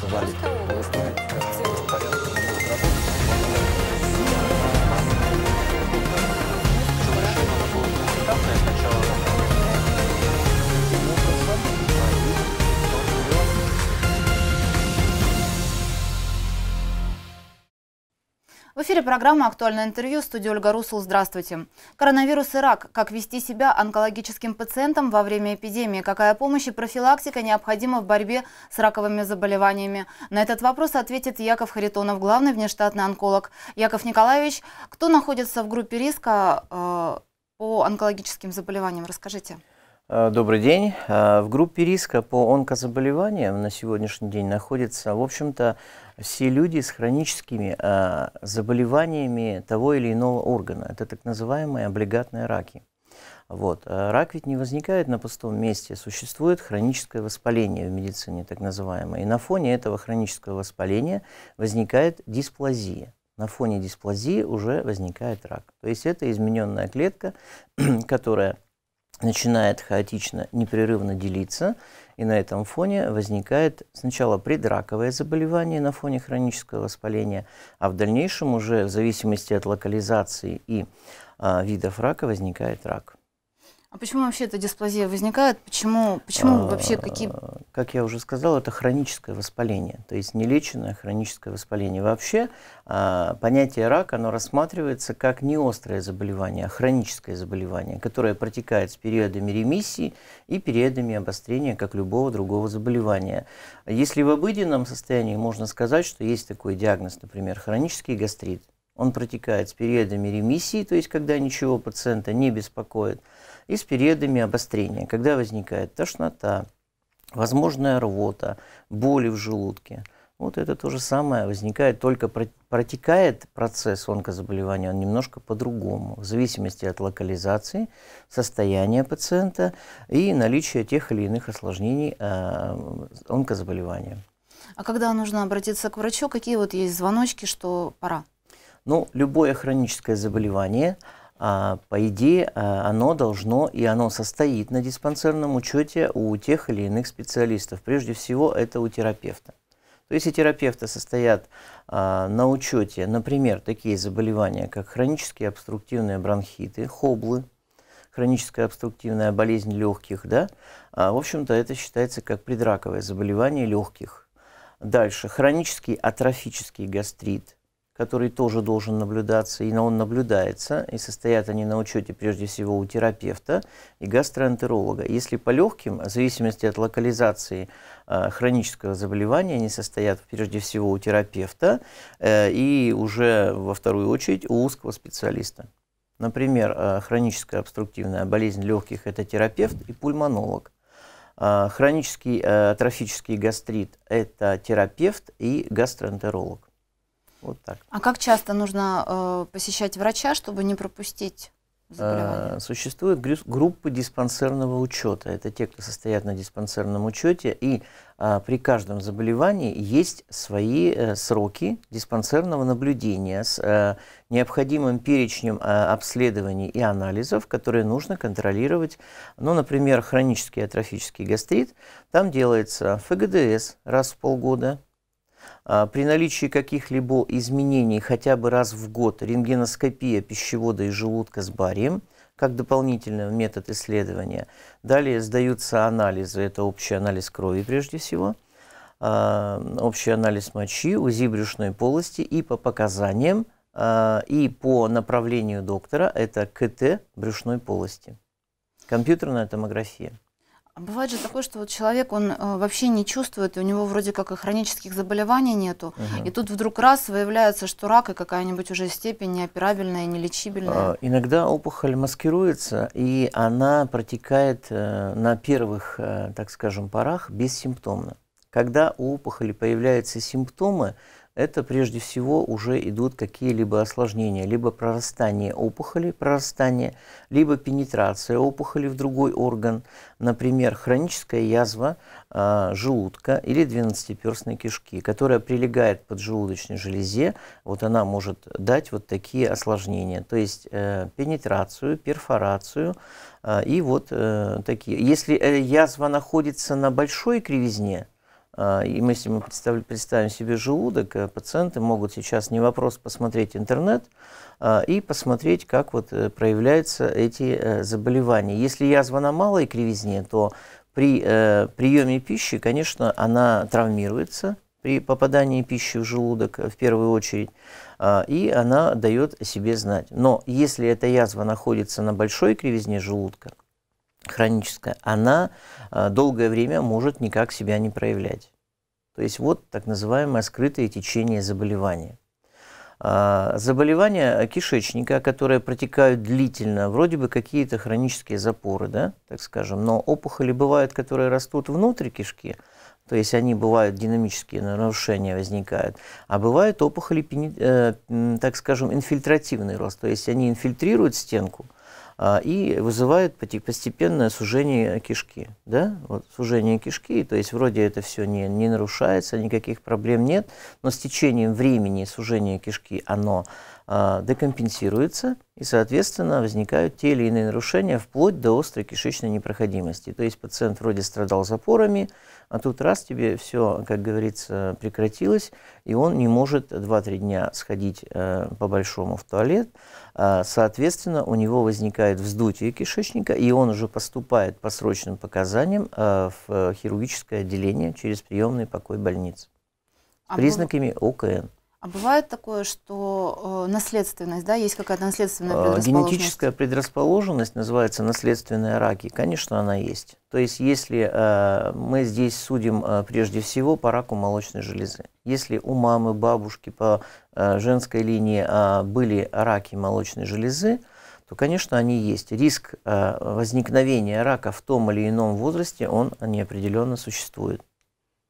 Тогда называли. эфире программа «Актуальное интервью» в студии Ольга Русул. Здравствуйте. Коронавирус и рак. Как вести себя онкологическим пациентам во время эпидемии? Какая помощь и профилактика необходима в борьбе с раковыми заболеваниями? На этот вопрос ответит Яков Харитонов, главный внештатный онколог. Яков Николаевич, кто находится в группе риска э, по онкологическим заболеваниям? Расскажите. Э, добрый день. Э, в группе риска по онкозаболеваниям на сегодняшний день находятся, в общем-то, все люди с хроническими э, заболеваниями того или иного органа. Это так называемые облигатные раки. Вот. Рак ведь не возникает на пустом месте, существует хроническое воспаление в медицине, так называемое. И на фоне этого хронического воспаления возникает дисплазия на фоне дисплазии уже возникает рак. То есть это измененная клетка, которая начинает хаотично, непрерывно делиться, и на этом фоне возникает сначала предраковое заболевание на фоне хронического воспаления, а в дальнейшем уже в зависимости от локализации и а, видов рака возникает рак. А почему вообще эта дисплазия возникает? Почему, почему а, вообще какие... Как я уже сказал, это хроническое воспаление, то есть нелеченное хроническое воспаление. Вообще а, понятие рак, оно рассматривается как не острое заболевание, а хроническое заболевание, которое протекает с периодами ремиссии и периодами обострения, как любого другого заболевания. Если в обыденном состоянии можно сказать, что есть такой диагноз, например, хронический гастрит, он протекает с периодами ремиссии, то есть когда ничего пациента не беспокоит, и с периодами обострения, когда возникает тошнота, возможная рвота, боли в желудке. Вот это то же самое возникает, только протекает процесс онкозаболевания, он немножко по-другому, в зависимости от локализации, состояния пациента и наличия тех или иных осложнений э, онкозаболевания. А когда нужно обратиться к врачу, какие вот есть звоночки, что пора? Ну, любое хроническое заболевание – а, по идее, а, оно должно и оно состоит на диспансерном учете у тех или иных специалистов. Прежде всего, это у терапевта. То есть, если терапевты состоят а, на учете, например, такие заболевания, как хронические обструктивные бронхиты, хоблы, хроническая обструктивная болезнь легких, да, а, в общем-то, это считается как предраковое заболевание легких. Дальше, хронический атрофический гастрит – который тоже должен наблюдаться, и он наблюдается, и состоят они на учете прежде всего у терапевта и гастроэнтеролога. Если по легким, в зависимости от локализации э, хронического заболевания, они состоят прежде всего у терапевта э, и уже во вторую очередь у узкого специалиста. Например, э, хроническая обструктивная болезнь легких – это терапевт и пульмонолог. А, хронический э, атрофический гастрит – это терапевт и гастроэнтеролог. Вот так. А как часто нужно э, посещать врача, чтобы не пропустить заболевание? Э, существуют группы диспансерного учета. Это те, кто состоят на диспансерном учете. И э, при каждом заболевании есть свои э, сроки диспансерного наблюдения с э, необходимым перечнем э, обследований и анализов, которые нужно контролировать. Ну, например, хронический атрофический гастрит. Там делается ФГДС раз в полгода а, при наличии каких-либо изменений хотя бы раз в год рентгеноскопия пищевода и желудка с барием как дополнительный метод исследования. Далее сдаются анализы, это общий анализ крови прежде всего, а, общий анализ мочи, УЗИ брюшной полости и по показаниям а, и по направлению доктора это КТ брюшной полости, компьютерная томография. Бывает же такое, что вот человек, он э, вообще не чувствует, и у него вроде как и хронических заболеваний нету. Угу. И тут вдруг раз выявляется, что рак и какая-нибудь уже степень неоперабельная, нелечибельная. А, иногда опухоль маскируется, и она протекает э, на первых, э, так скажем, порах бессимптомно. Когда у опухоли появляются симптомы, это прежде всего уже идут какие-либо осложнения, либо прорастание опухоли, прорастание, либо пенетрация опухоли в другой орган, например, хроническая язва э, желудка или двенадцатиперстной кишки, которая прилегает под поджелудочной железе, вот она может дать вот такие осложнения, то есть э, пенетрацию, перфорацию, э, и вот э, такие. Если э, язва находится на большой кривизне, а, и мы, если мы представим, представим себе желудок, э, пациенты могут сейчас не вопрос посмотреть интернет а, и посмотреть, как вот э, проявляются эти э, заболевания. Если язва на малой кривизне, то при приеме пищи, конечно, она травмируется при попадании пищи в желудок в первую очередь, а, и она дает о себе знать. Но если эта язва находится на большой кривизне желудка, хроническая, она э, долгое время может никак себя не проявлять. То есть вот так называемое скрытое течение заболевания. А, заболевания кишечника, которые протекают длительно, вроде бы какие-то хронические запоры, да, так скажем, но опухоли бывают, которые растут внутри кишки, то есть они бывают, динамические нарушения возникают, а бывают опухоли, э, так скажем, инфильтративный рост, то есть они инфильтрируют стенку – а, и вызывают постепенное сужение кишки. Да? Вот сужение кишки, то есть вроде это все не, не нарушается, никаких проблем нет, но с течением времени сужение кишки, оно а, декомпенсируется, и, соответственно, возникают те или иные нарушения вплоть до острой кишечной непроходимости. То есть пациент вроде страдал запорами, а тут раз тебе все, как говорится, прекратилось, и он не может 2-3 дня сходить э, по-большому в туалет. А, соответственно, у него возникает вздутие кишечника, и он уже поступает по срочным показаниям э, в хирургическое отделение через приемный покой больницы. А с признаками ОКН. А бывает такое, что э, наследственность, да, есть какая-то наследственная а, предрасположенность? Генетическая предрасположенность называется наследственные раки. Конечно, она есть. То есть, если э, мы здесь судим э, прежде всего по раку молочной железы. Если у мамы, бабушки по э, женской линии э, были раки молочной железы, то, конечно, они есть. Риск э, возникновения рака в том или ином возрасте, он неопределенно существует.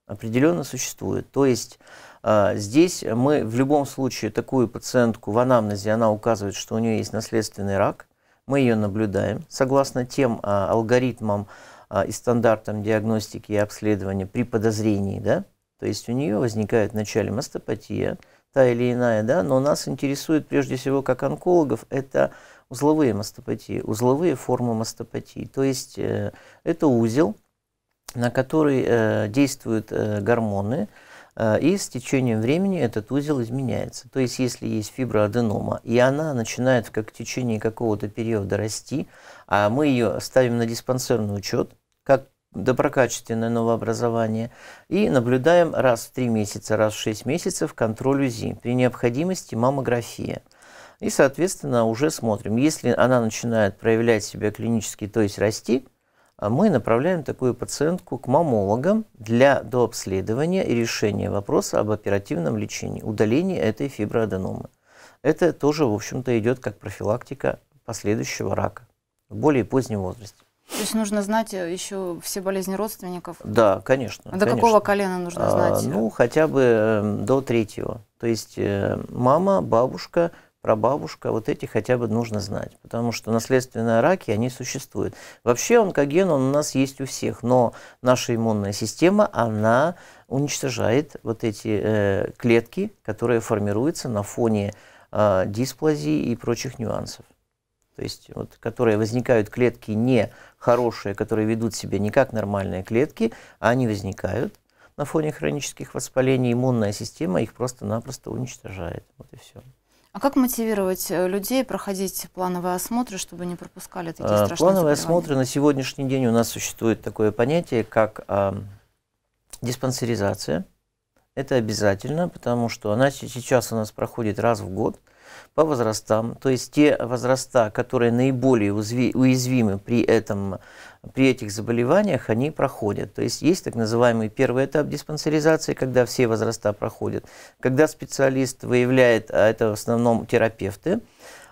Определенно существует. То есть а, здесь мы в любом случае такую пациентку в анамнезе, она указывает, что у нее есть наследственный рак, мы ее наблюдаем согласно тем а, алгоритмам а, и стандартам диагностики и обследования при подозрении, да, то есть у нее возникает вначале мастопатия, та или иная, да, но нас интересует прежде всего как онкологов, это узловые мастопатии, узловые формы мастопатии. То есть э, это узел, на который э, действуют э, гормоны, а, и с течением времени этот узел изменяется. То есть, если есть фиброаденома, и она начинает как в течение какого-то периода расти, а мы ее ставим на диспансерный учет, как доброкачественное новообразование, и наблюдаем раз в 3 месяца, раз в 6 месяцев контроль УЗИ, при необходимости маммография. И, соответственно, уже смотрим, если она начинает проявлять себя клинически, то есть расти – а мы направляем такую пациентку к мамологам для дообследования и решения вопроса об оперативном лечении, удалении этой фиброаденомы. Это тоже, в общем-то, идет как профилактика последующего рака в более позднем возрасте. То есть нужно знать э, еще все болезни родственников? Да, конечно. До конечно. какого колена нужно а, знать? А, ну, хотя бы э, до третьего. То есть э, мама, бабушка, прабабушка, вот эти хотя бы нужно знать, потому что наследственные раки, они существуют. Вообще онкоген он у нас есть у всех, но наша иммунная система, она уничтожает вот эти э, клетки, которые формируются на фоне э, дисплазии и прочих нюансов. То есть, вот, которые возникают клетки не хорошие, которые ведут себя не как нормальные клетки, а они возникают на фоне хронических воспалений, иммунная система их просто-напросто уничтожает. Вот и все. А как мотивировать э, людей проходить плановые осмотры, чтобы не пропускали такие э, страшные Плановые осмотры на сегодняшний день у нас существует такое понятие, как э, диспансеризация. Это обязательно, потому что она сейчас у нас проходит раз в год по возрастам. То есть те возраста, которые наиболее уязвимы при этом при этих заболеваниях они проходят. То есть есть так называемый первый этап диспансеризации, когда все возраста проходят, когда специалист выявляет, а это в основном терапевты,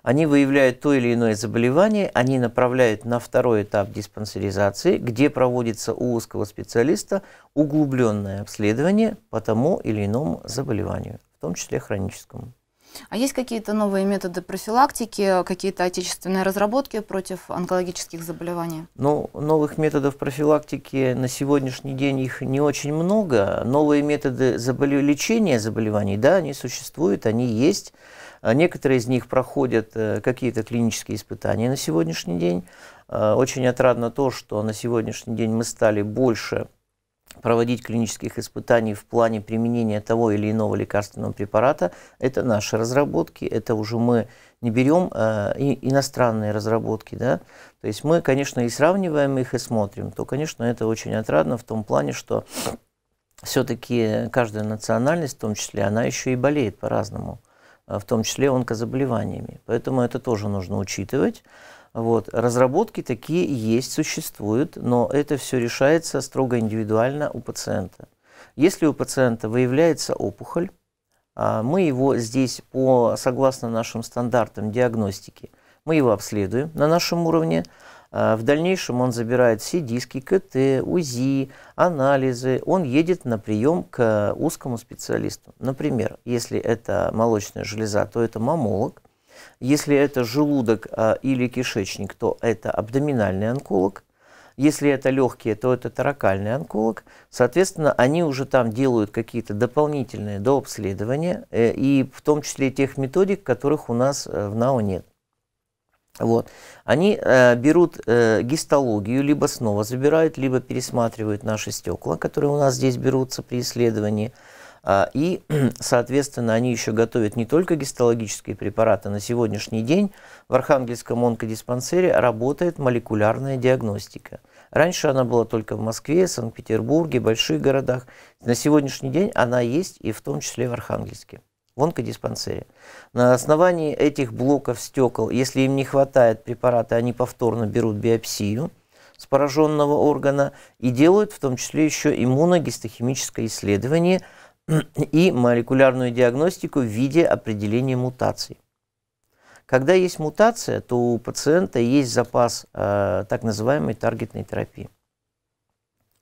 они выявляют то или иное заболевание, они направляют на второй этап диспансеризации, где проводится у узкого специалиста углубленное обследование по тому или иному заболеванию, в том числе хроническому. А есть какие-то новые методы профилактики, какие-то отечественные разработки против онкологических заболеваний? Ну, новых методов профилактики на сегодняшний день их не очень много. Новые методы заболе... лечения заболеваний, да, они существуют, они есть. А некоторые из них проходят э, какие-то клинические испытания на сегодняшний день. Э, очень отрадно то, что на сегодняшний день мы стали больше проводить клинических испытаний в плане применения того или иного лекарственного препарата. Это наши разработки, это уже мы не берем э, и иностранные разработки. Да? То есть мы, конечно, и сравниваем их, и смотрим. То, конечно, это очень отрадно в том плане, что все-таки каждая национальность, в том числе, она еще и болеет по-разному, э, в том числе онкозаболеваниями. Поэтому это тоже нужно учитывать. Вот. Разработки такие есть, существуют, но это все решается строго индивидуально у пациента. Если у пациента выявляется опухоль, а, мы его здесь по, согласно нашим стандартам диагностики, мы его обследуем на нашем уровне. А, в дальнейшем он забирает все диски, КТ, УЗИ, анализы. Он едет на прием к узкому специалисту. Например, если это молочная железа, то это мамолог. Если это желудок а, или кишечник, то это абдоминальный онколог. Если это легкие, то это таракальный онколог. Соответственно, они уже там делают какие-то дополнительные дообследования, э, и в том числе тех методик, которых у нас э, в НАО нет. Вот. Они э, берут э, гистологию, либо снова забирают, либо пересматривают наши стекла, которые у нас здесь берутся при исследовании. А, и, соответственно, они еще готовят не только гистологические препараты. На сегодняшний день в Архангельском онкодиспансере работает молекулярная диагностика. Раньше она была только в Москве, Санкт-Петербурге, больших городах. На сегодняшний день она есть и в том числе в Архангельске, в онкодиспансере. На основании этих блоков стекол, если им не хватает препарата, они повторно берут биопсию с пораженного органа и делают в том числе еще иммуногистохимическое исследование – и молекулярную диагностику в виде определения мутаций. Когда есть мутация, то у пациента есть запас э, так называемой таргетной терапии.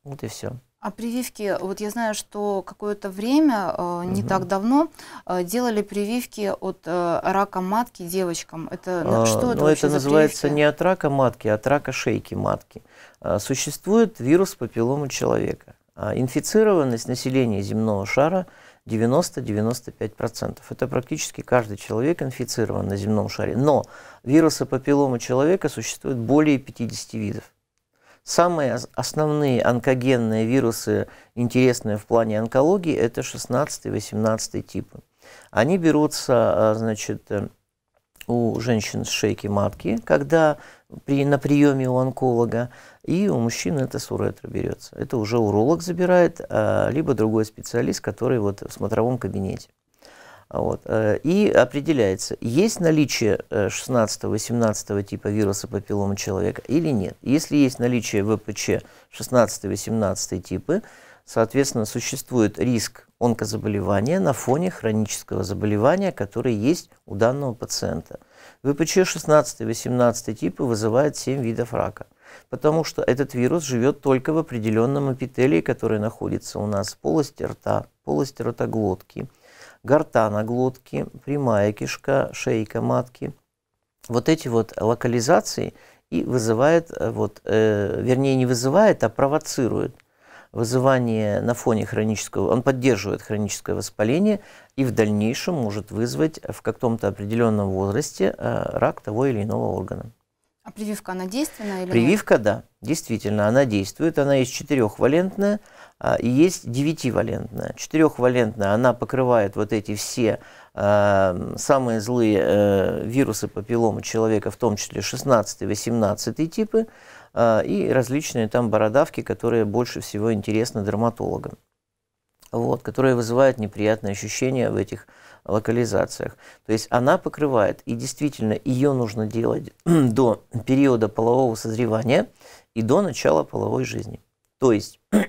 Вот и все. А прививки, вот я знаю, что какое-то время, э, не угу. так давно, э, делали прививки от э, рака матки девочкам. Это а, что это? Ну, это называется прививки? не от рака матки, а от рака шейки матки. А, существует вирус папиллома человека. А, инфицированность населения земного шара 90-95%. Это практически каждый человек инфицирован на земном шаре. Но вирусы папилломы человека существует более 50 видов. Самые основные онкогенные вирусы, интересные в плане онкологии, это 16-18 типы. Они берутся, а, значит, э, у женщин с шейки матки, когда при, на приеме у онколога, и у мужчин это суретра берется. Это уже уролог забирает, а, либо другой специалист, который вот в смотровом кабинете. Вот. Э, и определяется, есть наличие 16-18 э, типа вируса папиллома человека или нет. Если есть наличие ВПЧ 16-18 типы, соответственно, существует риск онкозаболевания на фоне хронического заболевания, которое есть у данного пациента. ВПЧ 16-18 типы вызывает 7 видов рака, потому что этот вирус живет только в определенном эпителии, который находится у нас в полости рта, полости ротоглотки, на глотке, прямая кишка, шейка матки. Вот эти вот локализации и вызывает, э, вот, э, вернее не вызывает, а провоцирует вызывание на фоне хронического, он поддерживает хроническое воспаление и в дальнейшем может вызвать в каком-то определенном возрасте э, рак того или иного органа. А прививка, она действенная или Прививка, нет? да, действительно, она действует. Она есть четырехвалентная а, и есть девятивалентная. Четырехвалентная, она покрывает вот эти все э, самые злые э, вирусы папилломы человека, в том числе 16 и 18 типы. А, и различные там бородавки, которые больше всего интересны дерматологам, вот, которые вызывают неприятные ощущения в этих локализациях. То есть она покрывает, и действительно ее нужно делать до периода полового созревания и до начала половой жизни. То есть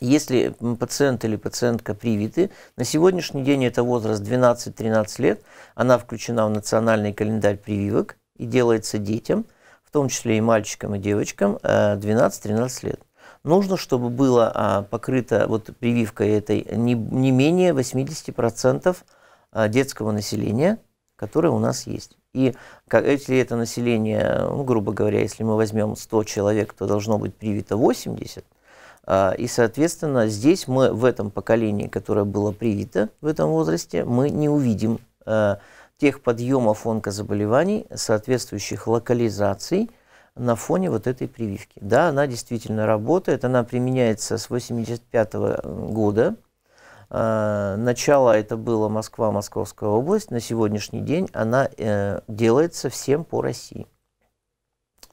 если пациент или пациентка привиты, на сегодняшний день это возраст 12-13 лет, она включена в национальный календарь прививок и делается детям – в том числе и мальчикам, и девочкам, 12-13 э, лет. Нужно, чтобы было а, покрыта вот прививка этой не, не менее 80% а, детского населения, которое у нас есть. И если это население, ну, грубо говоря, если мы возьмем 100 человек, то должно быть привито 80. А, и, соответственно, здесь мы в этом поколении, которое было привито в этом возрасте, мы не увидим э, тех подъемов онкозаболеваний, соответствующих локализаций на фоне вот этой прививки. Да, она действительно работает, она применяется с 1985 года. Э, начало это было Москва, Московская область. На сегодняшний день она э, делается всем по России.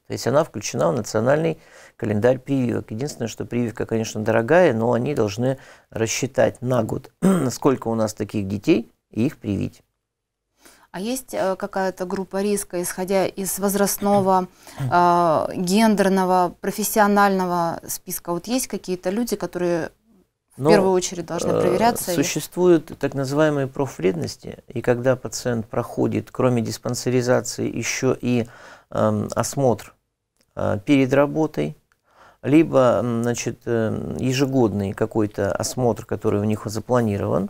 То есть она включена в национальный календарь прививок. Единственное, что прививка, конечно, дорогая, но они должны рассчитать на год, сколько у нас таких детей, и их привить. А есть э, какая-то группа риска, исходя из возрастного, э, гендерного, профессионального списка? Вот есть какие-то люди, которые в Но ну, первую очередь должны э, проверяться? Существуют и... так называемые профвредности, и когда пациент проходит, кроме диспансеризации, еще и эм, осмотр перед работой, либо значит, ежегодный какой-то осмотр, который у них запланирован,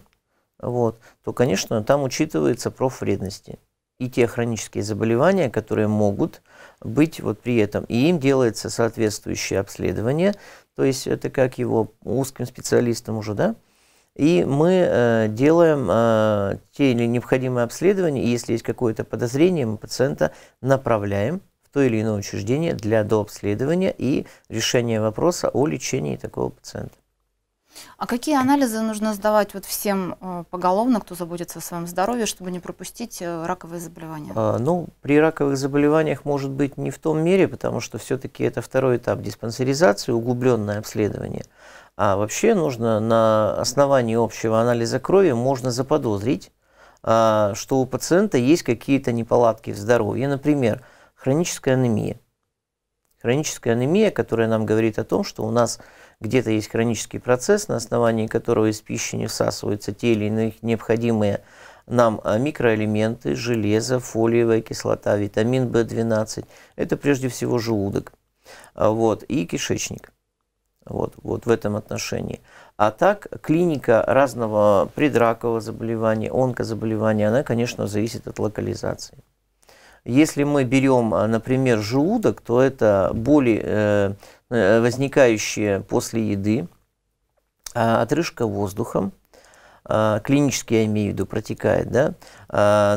вот, то, конечно, там учитывается профвредности и те хронические заболевания, которые могут быть вот при этом. И им делается соответствующее обследование, то есть это как его узким специалистам уже, да? И мы э, делаем э, те или необходимые обследования, и если есть какое-то подозрение, мы пациента направляем в то или иное учреждение для дообследования и решения вопроса о лечении такого пациента. А какие анализы нужно сдавать вот всем э, поголовно, кто заботится о своем здоровье, чтобы не пропустить э, раковые заболевания? А, ну, при раковых заболеваниях может быть не в том мере, потому что все-таки это второй этап диспансеризации, углубленное обследование. А вообще нужно на основании общего анализа крови можно заподозрить, а, что у пациента есть какие-то неполадки в здоровье, например, хроническая анемия. Хроническая анемия, которая нам говорит о том, что у нас где-то есть хронический процесс, на основании которого из пищи не всасываются те или иные необходимые нам а, микроэлементы, железо, фолиевая кислота, витамин В12. Это прежде всего желудок а, вот, и кишечник. Вот, вот в этом отношении. А так, клиника разного предракового заболевания, онкозаболевания, она, конечно, зависит от локализации. Если мы берем, а, например, желудок, то это боли, э, э, возникающие после еды, а, отрыжка воздухом, а, клинически, я имею в виду, протекает, да,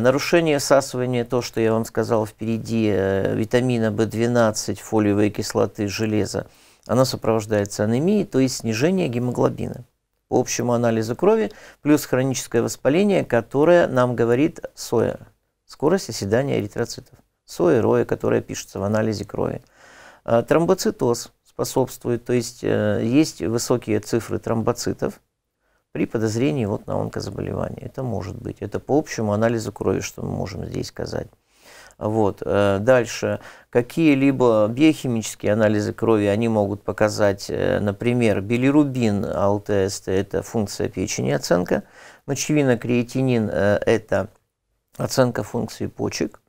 нарушение всасывания, то, что я вам сказал впереди, э, витамина В12, фолиевой кислоты, железа, она сопровождается анемией, то есть снижение гемоглобина по общему анализу крови, плюс хроническое воспаление, которое нам говорит СОЯ скорость оседания эритроцитов, сои роя, которая пишется в анализе крови. А, тромбоцитоз способствует, то есть э, есть высокие цифры тромбоцитов при подозрении вот на онкозаболевание. Это может быть, это по общему анализу крови, что мы можем здесь сказать. Вот. Э, дальше. Какие-либо биохимические анализы крови, они могут показать, э, например, билирубин АЛТСТ – это функция печени оценка, мочевина креатинин – это оценка функции почек.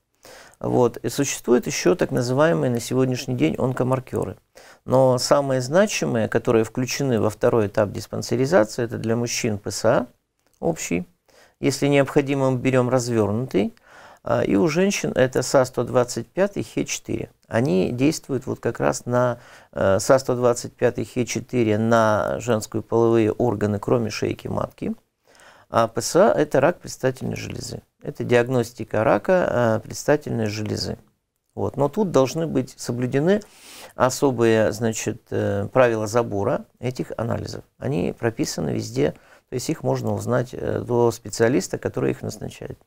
Вот. И существуют еще так называемые на сегодняшний день онкомаркеры. Но самые значимые, которые включены во второй этап диспансеризации, это для мужчин ПСА общий. Если необходимо, мы берем развернутый. А, и у женщин это СА-125 и Х4. Они действуют вот как раз на э, СА-125 и Х4 на женскую половые органы, кроме шейки матки. А ПСА – это рак предстательной железы. Это диагностика рака э, предстательной железы. Вот. Но тут должны быть соблюдены особые значит, э, правила забора этих анализов. Они прописаны везде, то есть их можно узнать э, до специалиста, который их назначает.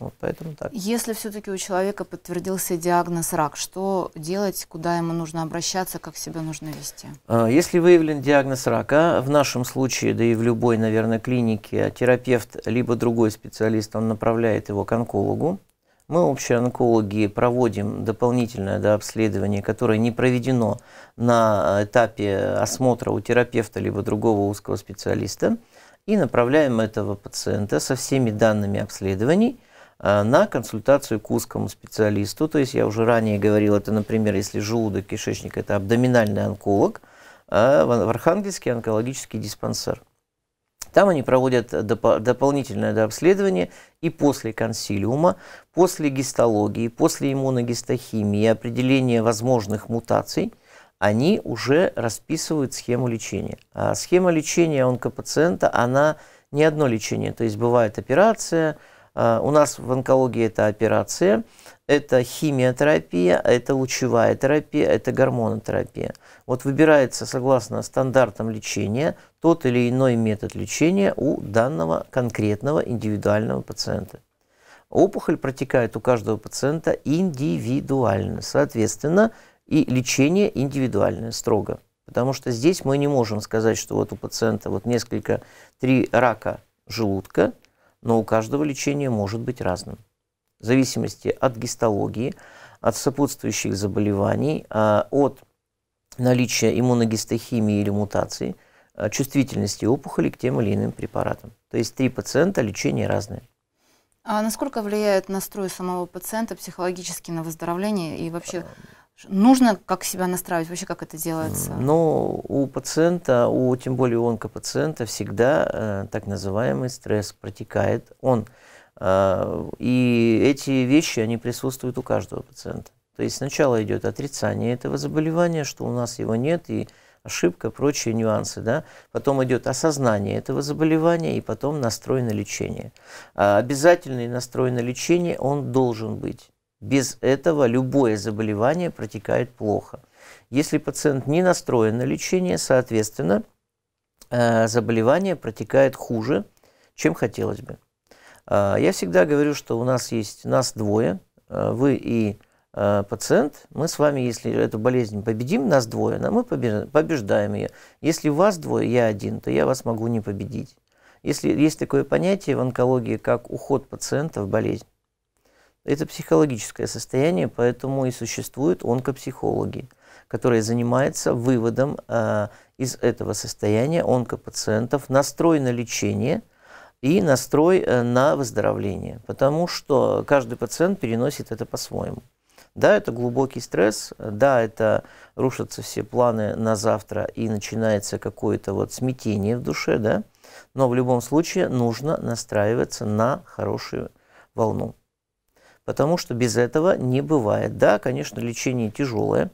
Вот поэтому так. Если все-таки у человека подтвердился диагноз рак, что делать, куда ему нужно обращаться, как себя нужно вести? А, если выявлен диагноз рака, в нашем случае, да и в любой, наверное, клинике, терапевт либо другой специалист, он направляет его к онкологу. Мы, общие онкологи, проводим дополнительное да, обследование, которое не проведено на э, этапе осмотра у терапевта либо другого узкого специалиста, и направляем этого пациента со всеми данными обследований – Э, на консультацию к узкому специалисту. То есть я уже ранее говорил, это, например, если желудок, кишечник – это абдоминальный онколог, а в Архангельске онкологический диспансер. Там они проводят доп дополнительное обследование и после консилиума, после гистологии, после иммуногистохимии, определения возможных мутаций, они уже расписывают схему лечения. А схема лечения онкопациента, она не одно лечение, то есть бывает операция – а, у нас в онкологии это операция, это химиотерапия, это лучевая терапия, это гормонотерапия. Вот выбирается согласно стандартам лечения тот или иной метод лечения у данного конкретного индивидуального пациента. Опухоль протекает у каждого пациента индивидуально, соответственно, и лечение индивидуальное, строго. Потому что здесь мы не можем сказать, что вот у пациента вот несколько, три рака желудка, но у каждого лечение может быть разным. В зависимости от гистологии, от сопутствующих заболеваний, а, от наличия иммуногистохимии или мутации, а, чувствительности опухоли к тем или иным препаратам. То есть три пациента, лечение разное. А насколько влияет настрой самого пациента психологически на выздоровление и вообще а, Нужно как себя настраивать, вообще как это делается? Но ну, у пациента, у тем более у онкопациента всегда э, так называемый стресс протекает. Он э, и эти вещи, они присутствуют у каждого пациента. То есть сначала идет отрицание этого заболевания, что у нас его нет, и ошибка, прочие нюансы. Да? Потом идет осознание этого заболевания и потом настрой на лечение. А обязательный настрой на лечение он должен быть. Без этого любое заболевание протекает плохо. Если пациент не настроен на лечение, соответственно, э, заболевание протекает хуже, чем хотелось бы. А, я всегда говорю, что у нас есть нас двое, э, вы и э, пациент. Мы с вами, если эту болезнь победим, нас двое, но мы побеждаем ее. Если вас двое, я один, то я вас могу не победить. Если есть такое понятие в онкологии, как уход пациента в болезнь. Это психологическое состояние, поэтому и существуют онкопсихологи, которые занимаются выводом э, из этого состояния онкопациентов, настрой на лечение и настрой э, на выздоровление, потому что каждый пациент переносит это по-своему. Да, это глубокий стресс, да, это рушатся все планы на завтра и начинается какое-то вот смятение в душе, да, но в любом случае нужно настраиваться на хорошую волну потому что без этого не бывает. Да, конечно, лечение тяжелое,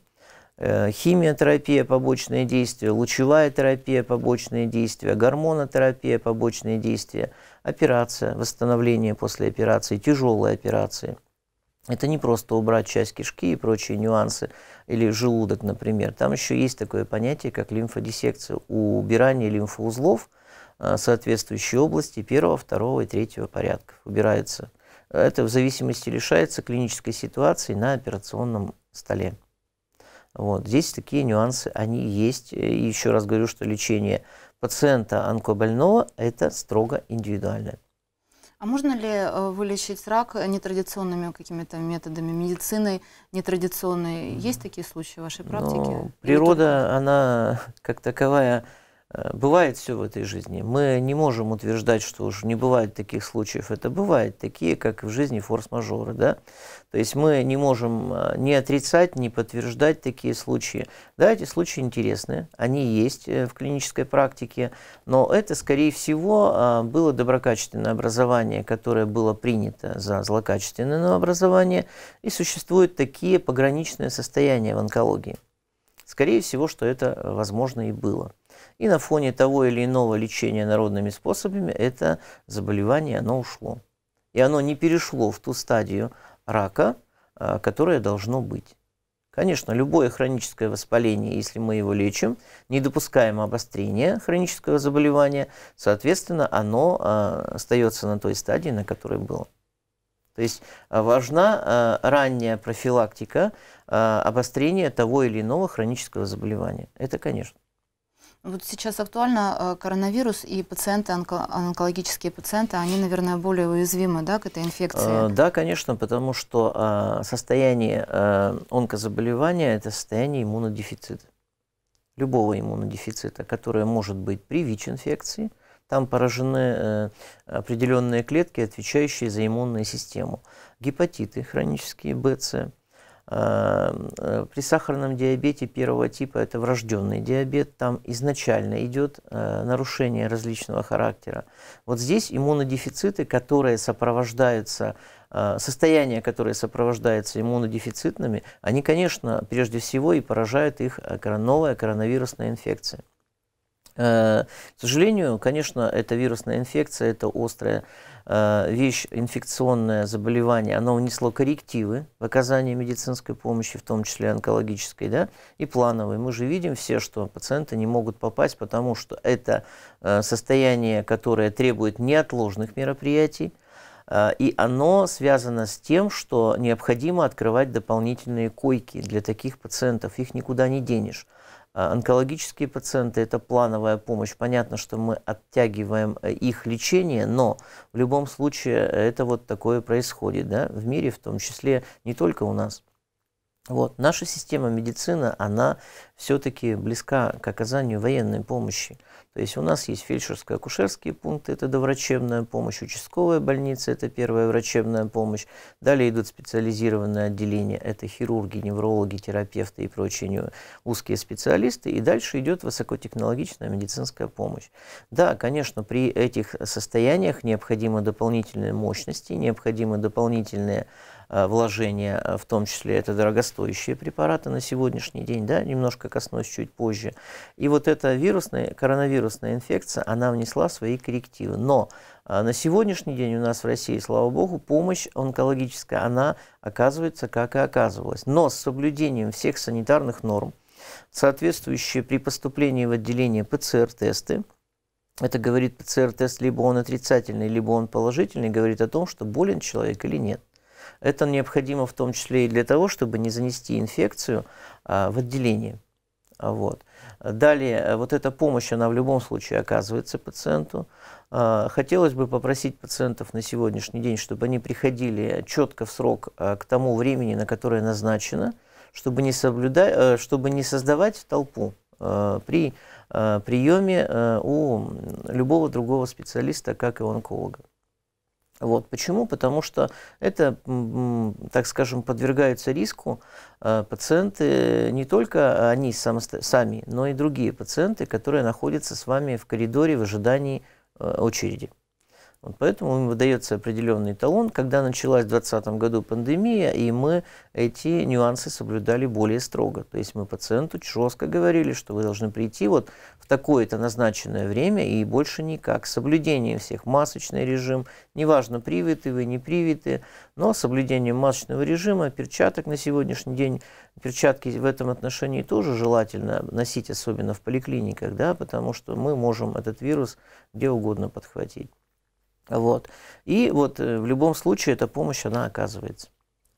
э, химиотерапия – побочные действия, лучевая терапия – побочные действия, гормонотерапия – побочные действия, операция, восстановление после операции, тяжелые операции. Это не просто убрать часть кишки и прочие нюансы, или желудок, например. Там еще есть такое понятие, как лимфодиссекция, убирание лимфоузлов э, соответствующей области первого, второго и третьего порядков. Убирается это в зависимости решается клинической ситуации на операционном столе. Вот. Здесь такие нюансы, они есть. Э, и еще раз говорю, что лечение пациента онкобольного – это строго индивидуальное. А можно ли э, вылечить рак нетрадиционными какими-то методами медицины, нетрадиционной? Есть такие случаи в вашей практике? Но ну, природа, она как таковая Э, бывает все в этой жизни. Мы не можем утверждать, что уж не бывает таких случаев. Это бывает такие, как в жизни форс-мажоры. Да? То есть мы не можем э, ни отрицать, ни подтверждать такие случаи. Да, эти случаи интересны, они есть э, в клинической практике, но это, скорее всего, было доброкачественное образование, которое было принято за злокачественное образование, и существуют такие пограничные состояния в онкологии. Скорее всего, что это возможно и было. И на фоне того или иного лечения народными способами это заболевание, оно ушло. И оно не перешло в ту стадию рака, а, которая должно быть. Конечно, любое хроническое воспаление, если мы его лечим, не допускаем обострения хронического заболевания, соответственно, оно а, остается на той стадии, на которой было. То есть а, важна ранняя профилактика обострения того или иного хронического заболевания. Это, конечно. Вот сейчас актуально э, коронавирус и пациенты, онко онкологические пациенты, они, наверное, более уязвимы да, к этой инфекции? Э, да, конечно, потому что э, состояние онкозаболевания – это состояние иммунодефицита. Любого иммунодефицита, которое может быть при ВИЧ-инфекции, там поражены определенные клетки, отвечающие за иммунную систему. Гепатиты хронические, БЦ – Э, при сахарном диабете первого типа это врожденный диабет, там изначально идет э, нарушение различного характера. Вот здесь иммунодефициты, которые сопровождаются, э, состояния, которые сопровождаются иммунодефицитными, они, конечно, прежде всего и поражают их новая коронавирусная инфекция. К сожалению, конечно, эта вирусная инфекция, это острая э, вещь, инфекционное заболевание, оно внесло коррективы в оказание медицинской помощи, в том числе онкологической, да, и плановой. Мы же видим все, что пациенты не могут попасть, потому что это э, состояние, которое требует неотложных мероприятий, э, и оно связано с тем, что необходимо открывать дополнительные койки для таких пациентов. Их никуда не денешь. Э, онкологические пациенты – это плановая помощь. Понятно, что мы оттягиваем э, их лечение, но в любом случае э, это вот такое происходит да, в мире, в том числе не только у нас. Вот. Наша система медицины, она все-таки близка к оказанию военной помощи. То есть у нас есть фельдшерско-акушерские пункты, это доврачебная помощь, участковая больница, это первая врачебная помощь. Далее идут специализированные отделения, это хирурги, неврологи, терапевты и прочие узкие специалисты. И дальше идет высокотехнологичная медицинская помощь. Да, конечно, при этих состояниях необходимы дополнительные мощности, необходимы дополнительные Э, вложения, э, в том числе это дорогостоящие препараты на сегодняшний день, да, немножко коснусь чуть позже. И вот эта вирусная, коронавирусная инфекция, она внесла свои коррективы. Но э, на сегодняшний день у нас в России, слава богу, помощь онкологическая, она оказывается, как и оказывалась. Но с соблюдением всех санитарных норм, соответствующие при поступлении в отделение ПЦР-тесты, это говорит ПЦР-тест, либо он отрицательный, либо он положительный, говорит о том, что болен человек или нет. Это необходимо в том числе и для того, чтобы не занести инфекцию а, в отделение. Вот. Далее, э, вот эта помощь, она в любом случае оказывается пациенту. А, хотелось бы попросить пациентов на сегодняшний день, чтобы они приходили четко в срок а, к тому времени, на которое назначено, чтобы не, соблюда... Э, чтобы не создавать толпу э, при приеме у любого другого специалиста, как и онколога. Вот. Почему? Потому что это, так скажем, подвергаются риску э, пациенты, э, не только они сами, но и другие пациенты, которые находятся с вами в коридоре в ожидании э, очереди. Вот поэтому им выдается определенный талон. Когда началась в 2020 году пандемия, и мы эти нюансы соблюдали более строго. То есть мы пациенту жестко говорили, что вы должны прийти вот в такое-то назначенное время и больше никак. Соблюдение всех, масочный режим, неважно, привиты вы, не привиты, но соблюдение масочного режима, перчаток на сегодняшний день, перчатки в этом отношении тоже желательно носить, особенно в поликлиниках, да, потому что мы можем этот вирус где угодно подхватить. Вот. И вот э, в любом случае эта помощь, она оказывается.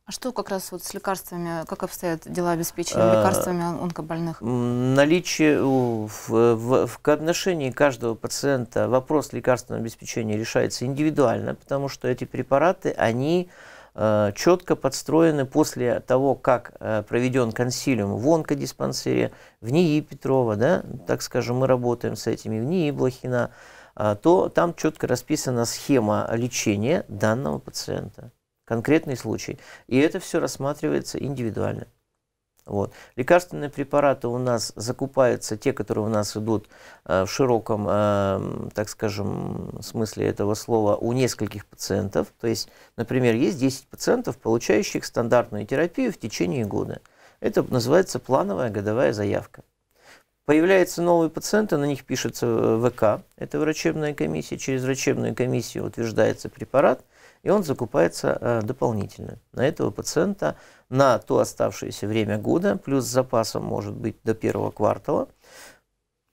А что как раз вот с лекарствами, как обстоят дела обеспечения а, лекарствами онкобольных? Наличие в, в, в отношении каждого пациента вопрос лекарственного обеспечения решается индивидуально, потому что эти препараты, они э, четко подстроены после того, как э, проведен консилиум в онкодиспансере, в НИИ Петрова, да, так скажем, мы работаем с этими, в НИИ Блохина, а, то там четко расписана схема лечения данного пациента, конкретный случай. И это все рассматривается индивидуально. Вот. Лекарственные препараты у нас закупаются, те, которые у нас идут э, в широком, э, так скажем, смысле этого слова, у нескольких пациентов. То есть, например, есть 10 пациентов, получающих стандартную терапию в течение года. Это называется плановая годовая заявка. Появляются новые пациенты, на них пишется э, ВК, это врачебная комиссия, через врачебную комиссию утверждается препарат, и он закупается э, дополнительно на этого пациента на то оставшееся время года, плюс с запасом может быть до первого квартала.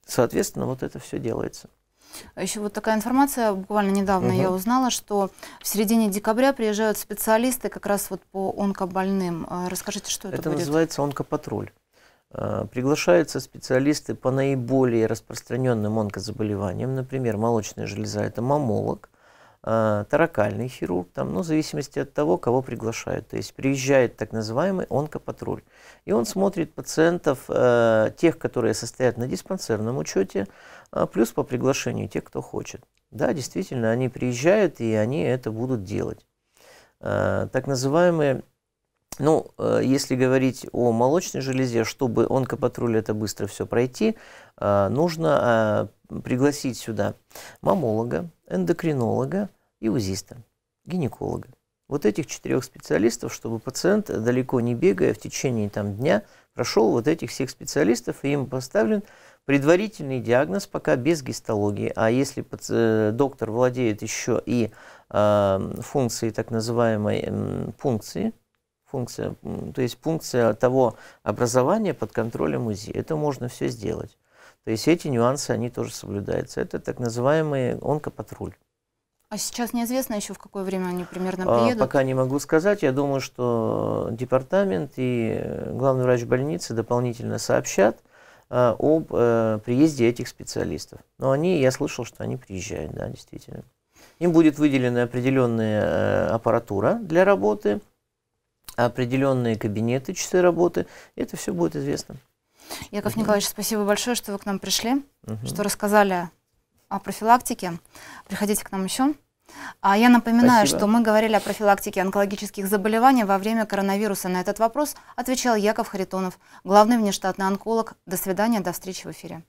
Соответственно, вот это все делается. А Еще вот такая информация, буквально недавно угу. я узнала, что в середине декабря приезжают специалисты как раз вот по онкобольным. А, расскажите, что это, это будет? Это называется онкопатруль. А, приглашаются специалисты по наиболее распространенным онкозаболеваниям, например, молочная железа – это мамолог, а, таракальный хирург, там, ну, в зависимости от того, кого приглашают. То есть приезжает так называемый онкопатруль, и он смотрит пациентов, а, тех, которые состоят на диспансерном учете, плюс по приглашению тех, кто хочет. Да, действительно, они приезжают, и они это будут делать. Так называемые ну, э, если говорить о молочной железе, чтобы онкопатруль это быстро все пройти, э, нужно э, пригласить сюда мамолога, эндокринолога и УЗИста, гинеколога. Вот этих четырех специалистов, чтобы пациент, далеко не бегая, в течение там, дня прошел вот этих всех специалистов, и им поставлен предварительный диагноз пока без гистологии. А если доктор владеет еще и функции, так называемой пункции, функция, то есть функция того образования под контролем УЗИ. Это можно все сделать. То есть эти нюансы, они тоже соблюдаются. Это так называемый онкопатруль. А сейчас неизвестно еще, в какое время они примерно а, приедут? Пока не могу сказать. Я думаю, что департамент и э, главный врач больницы дополнительно сообщат э, об э, приезде этих специалистов. Но они, я слышал, что они приезжают, да, действительно. Им будет выделена определенная аппаратура для работы, определенные кабинеты, часы работы. Это все будет известно. Яков Николаевич, спасибо большое, что вы к нам пришли, угу. что рассказали о профилактике. Приходите к нам еще. А я напоминаю, Спасибо. что мы говорили о профилактике онкологических заболеваний во время коронавируса. На этот вопрос отвечал Яков Харитонов, главный внештатный онколог. До свидания, до встречи в эфире.